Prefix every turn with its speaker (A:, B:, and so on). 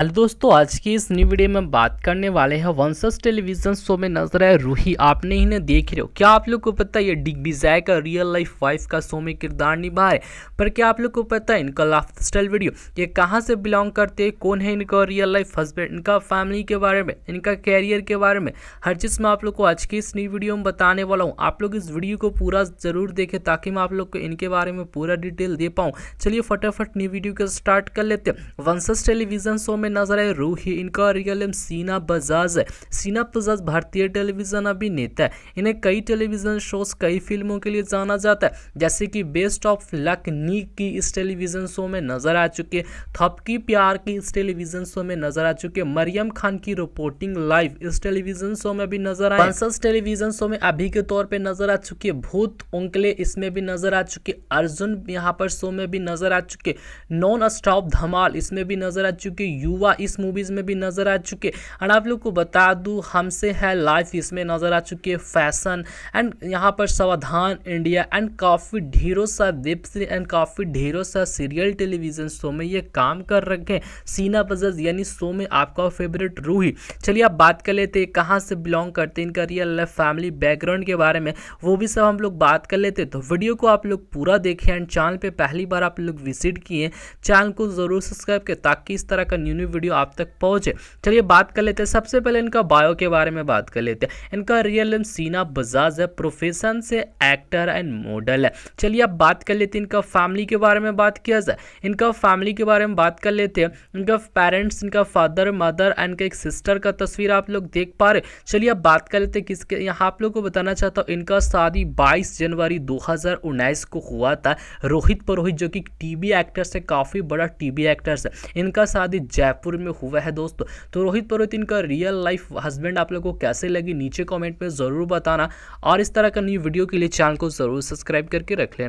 A: hello दोस्तों आज की इस न्यू वीडियो में बात करने वाले हैं वंशस टेलीविजन शो में नजर आए रूही आपने ही ने देख रहे हो क्या आप लोग को पता है ये जय का रियल लाइफ वाइफ का शो में किरदार निभा है पर क्या आप लोग को पता है इनका लाइफ स्टाइल वीडियो ये कहाँ से बिलोंग करते हैं कौन है इनका रियल लाइफ हस्बैंड इनका फैमिली के बारे में इनका कैरियर के बारे में हर चीज़ मैं आप लोग को आज की इस न्यू वीडियो में बताने वाला हूँ आप लोग इस वीडियो को पूरा जरूर देखें ताकि मैं आप लोग को इनके बारे में पूरा डिटेल दे पाऊँ चलिए फटाफट न्यू वीडियो को स्टार्ट कर लेते हैं वंशस टेलीविजन शो में नजर आए रूही इनका रियल नेम सीना बजाज है सीना बजाज भारतीय टेलीविजन अभिनेता है इन्हें कई टेलीविजन शोज कई फिल्मों के लिए जाना जाता है जैसे कि बेस्ट ऑफ लक नी की इस टेलीविजन शो में नजर आ चुके थपकी प्यार की इस टेलीविजन शो में नजर आ चुके मरियम खान की रिपोर्टिंग लाइव इस टेलीविजन शो में भी नजर आए पंसस टेलीविजन शो में अभी के तौर पर नजर आ चुकी है भूत उंकले इसमें भी नजर आ चुके अर्जुन यहाँ पर शो में भी नजर आ चुके नॉन स्टॉप धमाल इसमें भी नजर आ चुके यू हुआ इस मूवीज़ में भी नज़र आ चुके एंड आप लोग को बता दू हमसे है लाइफ इसमें नज़र आ चुके फैशन एंड यहाँ पर सवधान इंडिया एंड काफ़ी ढेरों सा वेब सीरीज एंड काफ़ी ढेरों सा सीरियल टेलीविज़न शो में ये काम कर रखे हैं सीना बजाज यानी शो में आपका फेवरेट रूही चलिए आप बात कर लेते कहाँ से बिलोंग करते इनका रियल लाइफ फैमिली बैकग्राउंड के बारे में वो भी सब हम लोग बात कर लेते तो वीडियो को आप लोग पूरा देखें एंड चैनल पर पहली बार आप लोग विजिट किए चैनल को ज़रूर सब्सक्राइब करें ताकि इस तरह का न्यू जेन्यू वीडियो आप तक पहुंचे चलिए बात कर लेते हैं सबसे पहले इनका बायो के बारे में बात कर लेते हैं इनका रियल नेम सीना बजाज है प्रोफेशन से एक्टर एंड मॉडल है चलिए अब बात कर लेते हैं इनका फैमिली के बारे में बात किया जाए इनका फैमिली के बारे में बात कर लेते हैं इनका पेरेंट्स इनका फादर मदर एंड इनका एक सिस्टर का तस्वीर आप लोग देख पा रहे चलिए अब बात कर लेते हैं किसके यहाँ आप लोग को बताना चाहता हूँ इनका शादी बाईस जनवरी दो को हुआ था रोहित परोहित जो कि टी एक्टर्स है काफ़ी बड़ा टी एक्टर्स है इनका शादी जय जयपुर में हुआ है दोस्तों तो रोहित परोहित इनका रियल लाइफ हस्बैंड आप लोगों को कैसे लगी नीचे कॉमेंट में ज़रूर बताना और इस तरह का न्यू वीडियो के लिए चैनल को ज़रूर सब्सक्राइब करके रख लेना